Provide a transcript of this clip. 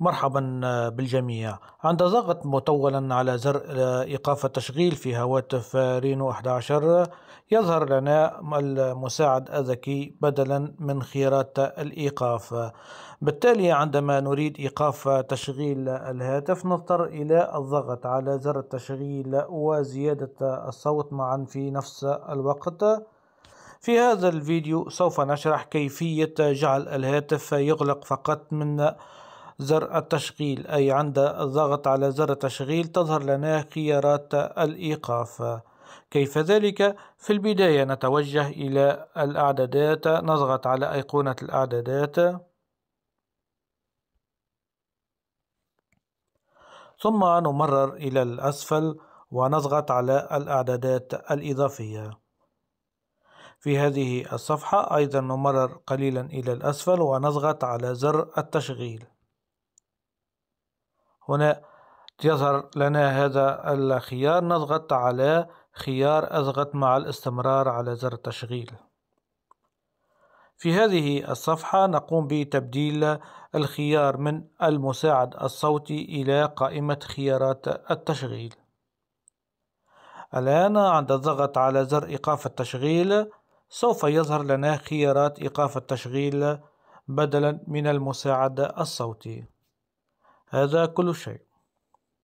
مرحبا آه، بالجميع عند ضغط مطولا على زر آه، إيقاف التشغيل في هواتف رينو 11 يظهر لنا المساعد الذكي بدلا من خيارات الإيقاف بالتالي عندما نريد إيقاف تشغيل الهاتف نضطر إلى الضغط على زر التشغيل وزيادة الصوت معا في نفس الوقت في هذا الفيديو سوف نشرح كيفية جعل الهاتف يغلق فقط من زر التشغيل أي عند الضغط على زر التشغيل تظهر لنا خيارات الإيقاف كيف ذلك؟ في البداية نتوجه إلى الأعدادات نضغط على أيقونة الأعدادات ثم نمرر إلى الأسفل ونضغط على الأعدادات الإضافية في هذه الصفحة أيضا نمرر قليلا إلى الأسفل ونضغط على زر التشغيل هنا يظهر لنا هذا الخيار نضغط على خيار أضغط مع الاستمرار على زر التشغيل في هذه الصفحة نقوم بتبديل الخيار من المساعد الصوتي إلى قائمة خيارات التشغيل الآن عند الضغط على زر إيقاف التشغيل سوف يظهر لنا خيارات إيقاف التشغيل بدلا من المساعد الصوتي هذا كل شيء